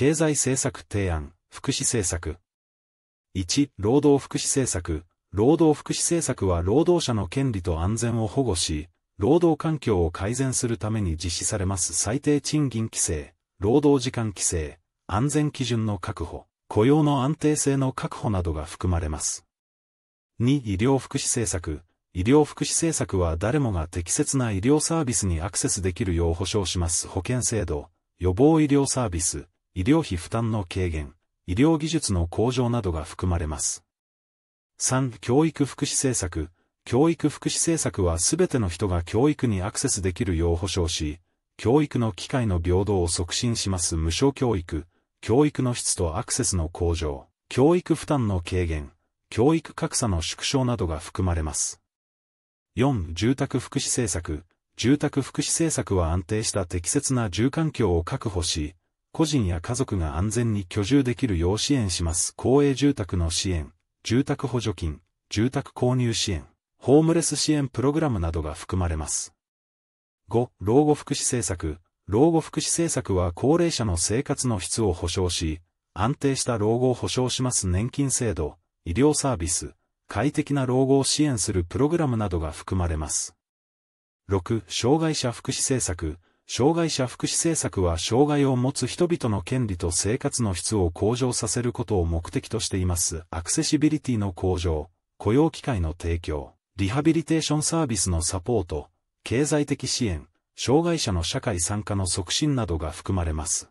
経済政策提案、福祉政策。1、労働福祉政策。労働福祉政策は労働者の権利と安全を保護し、労働環境を改善するために実施されます最低賃金規制、労働時間規制、安全基準の確保、雇用の安定性の確保などが含まれます。2、医療福祉政策。医療福祉政策は誰もが適切な医療サービスにアクセスできるよう保障します保険制度、予防医療サービス、医療費負担の軽減、医療技術の向上などが含まれます。3、教育福祉政策。教育福祉政策はすべての人が教育にアクセスできるよう保障し、教育の機会の平等を促進します無償教育、教育の質とアクセスの向上、教育負担の軽減、教育格差の縮小などが含まれます。4. 住宅福祉政策。住宅福祉政策は安定した適切な住環境を確保し、個人や家族が安全に居住できるよう支援します公営住宅の支援、住宅補助金、住宅購入支援、ホームレス支援プログラムなどが含まれます。5. 老後福祉政策老後福祉政策は高齢者の生活の質を保障し、安定した老後を保障します年金制度、医療サービス、快適な老後を支援するプログラムなどが含まれます。6. 障害者福祉政策障害者福祉政策は障害を持つ人々の権利と生活の質を向上させることを目的としています。アクセシビリティの向上、雇用機会の提供、リハビリテーションサービスのサポート、経済的支援、障害者の社会参加の促進などが含まれます。